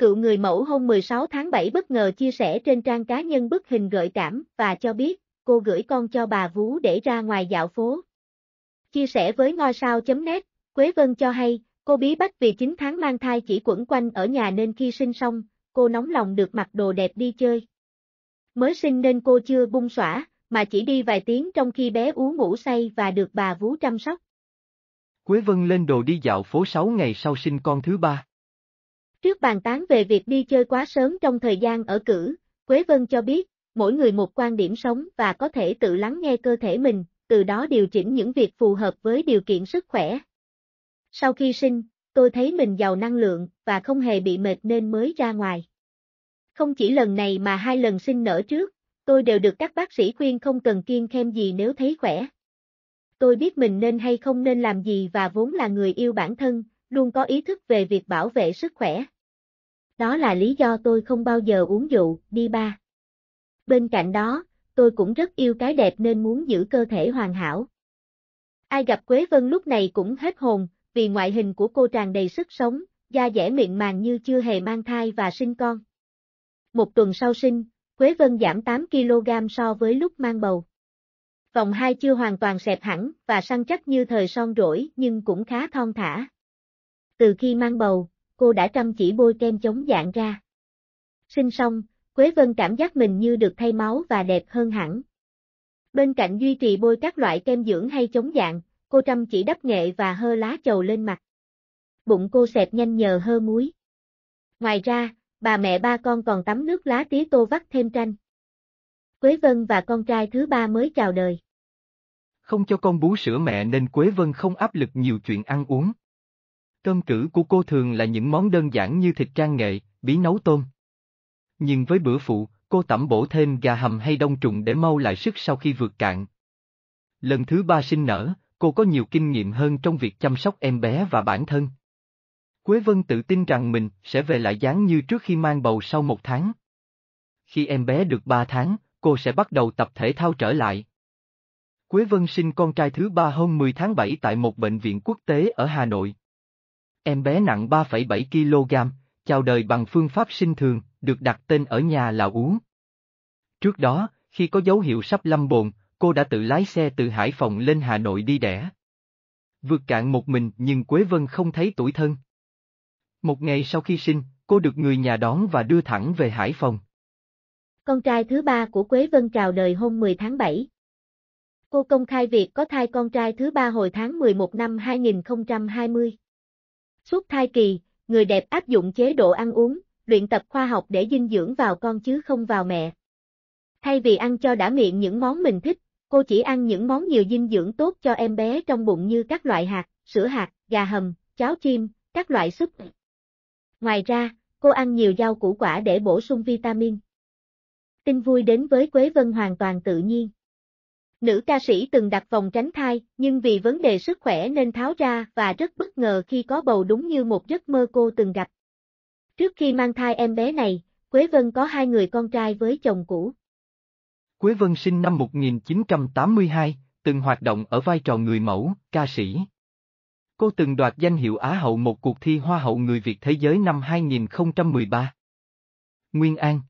cựu người mẫu hôm 16 tháng 7 bất ngờ chia sẻ trên trang cá nhân bức hình gợi cảm và cho biết cô gửi con cho bà Vú để ra ngoài dạo phố. Chia sẻ với ngôi sao.net, Quế Vân cho hay, cô bí bách vì 9 tháng mang thai chỉ quẩn quanh ở nhà nên khi sinh xong, cô nóng lòng được mặc đồ đẹp đi chơi. Mới sinh nên cô chưa bung xỏa, mà chỉ đi vài tiếng trong khi bé uống ngủ say và được bà Vú chăm sóc. Quế Vân lên đồ đi dạo phố 6 ngày sau sinh con thứ ba. Trước bàn tán về việc đi chơi quá sớm trong thời gian ở cử, Quế Vân cho biết, mỗi người một quan điểm sống và có thể tự lắng nghe cơ thể mình, từ đó điều chỉnh những việc phù hợp với điều kiện sức khỏe. Sau khi sinh, tôi thấy mình giàu năng lượng và không hề bị mệt nên mới ra ngoài. Không chỉ lần này mà hai lần sinh nở trước, tôi đều được các bác sĩ khuyên không cần kiêng khem gì nếu thấy khỏe. Tôi biết mình nên hay không nên làm gì và vốn là người yêu bản thân, luôn có ý thức về việc bảo vệ sức khỏe. Đó là lý do tôi không bao giờ uống rượu, đi ba. Bên cạnh đó, tôi cũng rất yêu cái đẹp nên muốn giữ cơ thể hoàn hảo. Ai gặp Quế Vân lúc này cũng hết hồn, vì ngoại hình của cô tràn đầy sức sống, da dẻ mịn màng như chưa hề mang thai và sinh con. Một tuần sau sinh, Quế Vân giảm 8kg so với lúc mang bầu. Vòng hai chưa hoàn toàn xẹp hẳn và săn chắc như thời son rỗi nhưng cũng khá thon thả từ khi mang bầu, cô đã chăm chỉ bôi kem chống dạng ra. Sinh xong, Quế Vân cảm giác mình như được thay máu và đẹp hơn hẳn. Bên cạnh duy trì bôi các loại kem dưỡng hay chống dạng, cô chăm chỉ đắp nghệ và hơ lá chầu lên mặt. Bụng cô xẹp nhanh nhờ hơ muối. Ngoài ra, bà mẹ ba con còn tắm nước lá tía tô vắt thêm tranh. Quế Vân và con trai thứ ba mới chào đời. Không cho con bú sữa mẹ nên Quế Vân không áp lực nhiều chuyện ăn uống. Cơm cử của cô thường là những món đơn giản như thịt trang nghệ, bí nấu tôm. Nhưng với bữa phụ, cô tẩm bổ thêm gà hầm hay đông trùng để mau lại sức sau khi vượt cạn. Lần thứ ba sinh nở, cô có nhiều kinh nghiệm hơn trong việc chăm sóc em bé và bản thân. Quế Vân tự tin rằng mình sẽ về lại dáng như trước khi mang bầu sau một tháng. Khi em bé được ba tháng, cô sẽ bắt đầu tập thể thao trở lại. Quế Vân sinh con trai thứ ba hôm 10 tháng 7 tại một bệnh viện quốc tế ở Hà Nội. Em bé nặng 3,7 kg, chào đời bằng phương pháp sinh thường, được đặt tên ở nhà là Uống. Trước đó, khi có dấu hiệu sắp lâm bồn, cô đã tự lái xe từ Hải Phòng lên Hà Nội đi đẻ. Vượt cạn một mình nhưng Quế Vân không thấy tuổi thân. Một ngày sau khi sinh, cô được người nhà đón và đưa thẳng về Hải Phòng. Con trai thứ ba của Quế Vân chào đời hôm 10 tháng 7. Cô công khai việc có thai con trai thứ ba hồi tháng 11 năm 2020. Suốt thai kỳ, người đẹp áp dụng chế độ ăn uống, luyện tập khoa học để dinh dưỡng vào con chứ không vào mẹ. Thay vì ăn cho đã miệng những món mình thích, cô chỉ ăn những món nhiều dinh dưỡng tốt cho em bé trong bụng như các loại hạt, sữa hạt, gà hầm, cháo chim, các loại súp. Ngoài ra, cô ăn nhiều rau củ quả để bổ sung vitamin. Tin vui đến với Quế Vân hoàn toàn tự nhiên. Nữ ca sĩ từng đặt vòng tránh thai, nhưng vì vấn đề sức khỏe nên tháo ra và rất bất ngờ khi có bầu đúng như một giấc mơ cô từng gặp. Trước khi mang thai em bé này, Quế Vân có hai người con trai với chồng cũ. Quế Vân sinh năm 1982, từng hoạt động ở vai trò người mẫu, ca sĩ. Cô từng đoạt danh hiệu Á hậu một cuộc thi Hoa hậu người Việt thế giới năm 2013. Nguyên An,